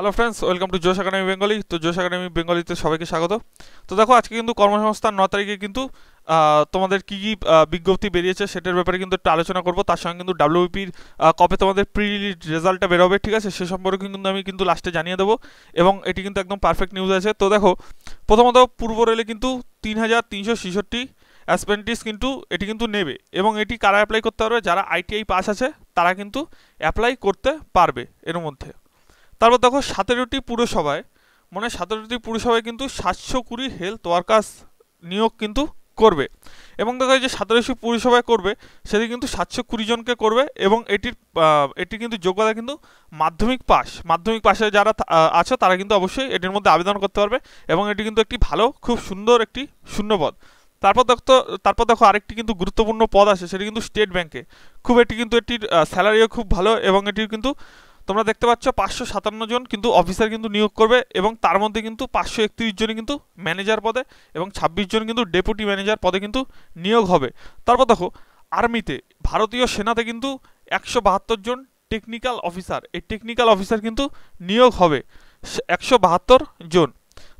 hello friends welcome to Josh academy Bengali তো Josh academy বেঙ্গলিতে সবাইকে স্বাগত তো দেখো আজকে কিন্তু কর্মসংস্থান ন তারিখে কিন্তু তোমাদের কী কী বিজ্ঞপ্তি বেরিয়েছে সেটার ব্যাপারে কিন্তু একটু আলোচনা করবো তার সঙ্গে কিন্তু ডাব্লিউপির কবে তোমাদের প্রি রেজাল্টটা বেরোবে ঠিক আছে সে সম্পর্কে কিন্তু আমি কিন্তু লাস্টে জানিয়ে দেবো এবং এটি কিন্তু একদম পারফেক্ট নিউজ আছে তো দেখো প্রথমত পূর্ব রেলে কিন্তু তিন হাজার তিনশো ছেষট্টি অ্যাসপেন্টিস কিন্তু এটি কিন্তু নেবে এবং এটি কারা অ্যাপ্লাই করতে পারবে যারা আইটিআই পাস আছে তারা কিন্তু অ্যাপ্লাই করতে পারবে এর মধ্যে তারপর দেখো সতেরোটি পুরসভায় মানে সতেরোটি পুরসভায় কিন্তু সাতশো কুড়ি হেলথ ওয়ার্কার্স নিয়োগ কিন্তু করবে এবং দেখো যে সতেরোশো পুরসভায় করবে সেটি কিন্তু সাতশো কুড়ি জনকে করবে এবং এটির এটি কিন্তু যোগ্যতা কিন্তু মাধ্যমিক পাস মাধ্যমিক পাশে যারা আছে তারা কিন্তু অবশ্যই এটির মধ্যে আবেদন করতে পারবে এবং এটি কিন্তু একটি ভালো খুব সুন্দর একটি শূন্যপদ তারপর দেখো তারপর দেখো আরেকটি কিন্তু গুরুত্বপূর্ণ পদ আছে সেটি কিন্তু স্টেট ব্যাংকে খুব এটি কিন্তু এটির স্যালারিও খুব ভালো এবং এটির কিন্তু তোমরা দেখতে পাচ্ছ পাঁচশো সাতান্ন জন কিন্তু অফিসার কিন্তু নিয়োগ করবে এবং তার মধ্যে কিন্তু পাঁচশো একত্রিশ জনই কিন্তু ম্যানেজার পদে এবং ছাব্বিশ জন কিন্তু ডেপুটি ম্যানেজার পদে কিন্তু নিয়োগ হবে তারপর দেখো আর্মিতে ভারতীয় সেনাতে কিন্তু একশো বাহাত্তর জন টেকনিক্যাল অফিসার এই টেকনিক্যাল অফিসার কিন্তু নিয়োগ হবে একশো বাহাত্তর জন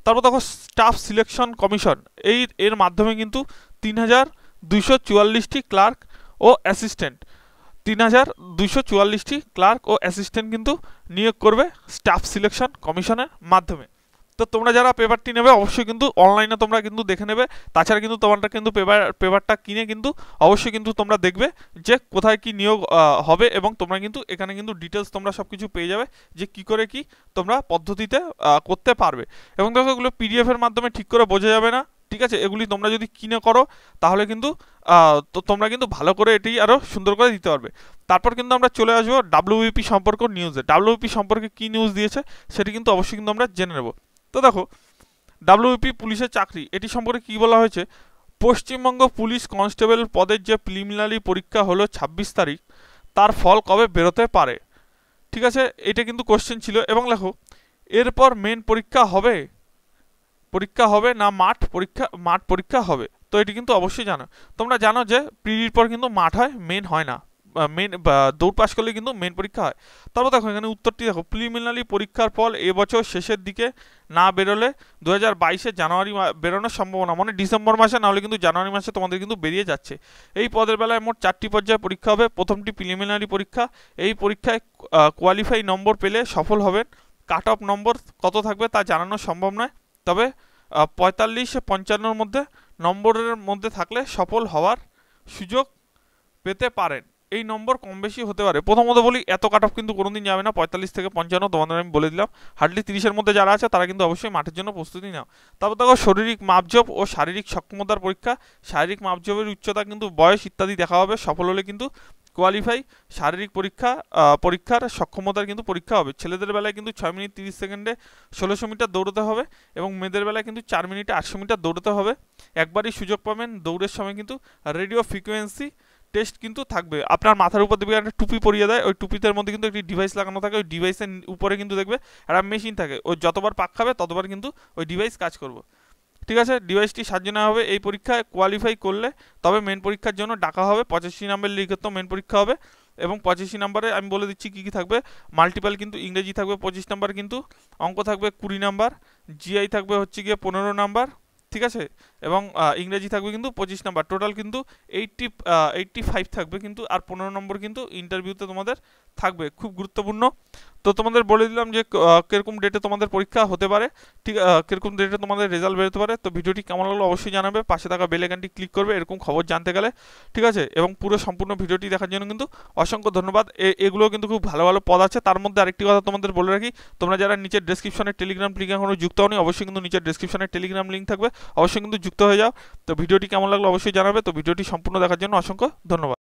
তারপর দেখো স্টাফ সিলেকশন কমিশন এই এর মাধ্যমে কিন্তু তিন হাজার দুইশো চুয়াল্লিশটি ক্লার্ক ও অ্যাসিস্ট্যান্ট তিন হাজার দুইশো চুয়াল্লিশটি ক্লার্ক ও অ্যাসিস্ট্যান্ট কিন্তু নিয়োগ করবে স্টাফ সিলেকশন কমিশনের মাধ্যমে তো তোমরা যারা পেপারটি নেবে অবশ্যই কিন্তু অনলাইনে তোমরা কিন্তু দেখে নেবে তাছাড়া কিন্তু তোমরা কিন্তু পেপার পেপারটা কিনে কিন্তু অবশ্যই কিন্তু তোমরা দেখবে যে কোথায় কি নিয়োগ হবে এবং তোমরা কিন্তু এখানে কিন্তু ডিটেলস তোমরা সব কিছু পেয়ে যাবে যে কি করে কি তোমরা পদ্ধতিতে করতে পারবে এবং দেখো এগুলো পিডিএফের মাধ্যমে ঠিক করে বোঝা যাবে না ঠিক আছে এগুলি তোমরা যদি কিনে করো তাহলে কিন্তু তো তোমরা কিন্তু ভালো করে এটি আরও সুন্দর করে দিতে পারবে তারপর কিন্তু আমরা চলে আসবো ডাব্লিউপি সম্পর্ক নিউজে ডাব্লিউপি সম্পর্কে কী নিউজ দিয়েছে সেটি কিন্তু অবশ্যই কিন্তু আমরা জেনে নেব তো দেখো ডাব্লিউপি পুলিশের চাকরি এটি সম্পর্কে কী বলা হয়েছে পশ্চিমবঙ্গ পুলিশ কনস্টেবল পদের যে প্রিলিমিনারি পরীক্ষা হলো ২৬ তারিখ তার ফল কবে বেরোতে পারে ঠিক আছে এটা কিন্তু কোশ্চেন ছিল এবং লেখো এরপর মেন পরীক্ষা হবে পরীক্ষা হবে না মাঠ পরীক্ষা মাঠ পরীক্ষা হবে তো এটি কিন্তু অবশ্যই জানো তোমরা জানো যে প্রিডির পর কিন্তু মাঠ হয় মেন হয় না মেন দৌড় পাশ করলে কিন্তু মেন পরীক্ষা হয় তারপর দেখো এখানে উত্তরটি দেখো প্রিলিমিনারি পরীক্ষার ফল এবছর শেষের দিকে না বেরোলে দু হাজার বাইশে জানুয়ারি বেরোনোর সম্ভাবনা মানে ডিসেম্বর মাসে নাহলে কিন্তু জানুয়ারি মাসে তোমাদের কিন্তু বেরিয়ে যাচ্ছে এই পদের বেলায় মোট চারটি পর্যায়ে পরীক্ষা হবে প্রথমটি প্রিলিমিনারি পরীক্ষা এই পরীক্ষায় কোয়ালিফাই নম্বর পেলে সফল হবেন কাট অফ নম্বর কত থাকবে তা জানানো সম্ভব নয় তবে পঁয়তাল্লিশ পঞ্চান্নর মধ্যে নম্বরের মধ্যে থাকলে সফল হওয়ার সুযোগ পেতে পারেন এই নম্বর কম বেশি হতে পারে প্রথমত বলি এত কাট অফ কিন্তু কোনোদিন যাবে না পঁয়তাল্লিশ থেকে পঞ্চান্ন তোমাদের আমি বলে দিলাম হার্ডলি তিরিশের মধ্যে যারা আছে তারা কিন্তু অবশ্যই মাঠের জন্য প্রস্তুতি নাও তারপর দেখো শারীরিক মাপজব ও শারীরিক সক্ষমতার পরীক্ষা শারীরিক মাপজবের উচ্চতা কিন্তু বয়স ইত্যাদি দেখা হবে সফল হলে কিন্তু কোয়ালিফাই শারীরিক পরীক্ষা পরীক্ষার সক্ষমতার কিন্তু পরীক্ষা হবে ছেলেদের বেলায় কিন্তু ছয় মিনিট তিরিশ সেকেন্ডে ষোলোশো মিটার দৌড়তে হবে এবং মেয়েদের বেলায় কিন্তু চার মিনিটে আটশো মিটার দৌড়তে হবে একবারই সুযোগ পাবেন দৌড়ের সময় কিন্তু রেডিও ফ্রিকোয়েন্সি টেস্ট কিন্তু থাকবে আপনার মাথার উপর দেখবে একটা টুপি পরিয়ে দেয় ওই টুপিতে মধ্যে কিন্তু একটি ডিভাইস লাগানো থাকে ওই ডিভাইসের উপরে কিন্তু দেখবে একটা মেশিন থাকে ওই যতবার পাক খাবে ততবার কিন্তু ওই ডিভাইস কাজ করবে ঠিক আছে ডিভাইসটি সাহায্য নেওয়া হবে এই পরীক্ষায় কোয়ালিফাই করলে তবে মেন পরীক্ষার জন্য ডাকা হবে পঁচাশি নাম্বার লিখিত মেন পরীক্ষা হবে এবং পঁচাশি নাম্বারে আমি বলে দিচ্ছি কী কী থাকবে মাল্টিপাল কিন্তু ইংরেজি থাকবে পঁচিশ নাম্বার কিন্তু অঙ্ক থাকবে কুড়ি নাম্বার জিআই থাকবে হচ্ছে গিয়ে পনেরো নাম্বার ঠিক আছে এবং ইংরেজি থাকবে কিন্তু পঁচিশ নাম্বার টোটাল কিন্তু এইটটি এইটটি ফাইভ থাকবে কিন্তু আর পনেরো নম্বর কিন্তু ইন্টারভিউতে তোমাদের থাকবে খুব গুরুত্বপূর্ণ তো তোমাদের বলে দিলাম যে কীরকম ডেটে তোমাদের পরীক্ষা হতে পারে ঠিক কীরকম ডেটে তোমাদের রেজাল্ট বেরোতে পারে তো ভিডিওটি কেমন লাগলো অবশ্যই জানাবে পাশে থাকা বেলেকানটি ক্লিক করবে এরকম খবর জানতে গেলে ঠিক আছে এবং পুরো সম্পূর্ণ ভিডিওটি দেখার জন্য কিন্তু অসংখ্য ধন্যবাদ এগুলো কিন্তু খুব ভালো ভালো পদ আছে তার মধ্যে আরেকটি কথা তোমাদের বলে রাখি তোমরা যারা নিচের ডেসক্রিপশনে টেলিগ্রাম লিঙ্ক এখনও যুক্ত হওনি অবশ্যই কিন্তু নিচের ডেসক্রিপশনে টেলিগ্রাম লিঙ্ক থাকবে অবশ্যই কিন্তু যুক্ত হয়ে যাও তো ভিডিওটি কেমন লাগলো অবশ্যই জানাবে তো ভিডিওটি সম্পূর্ণ দেখার জন্য অসংখ্য ধন্যবাদ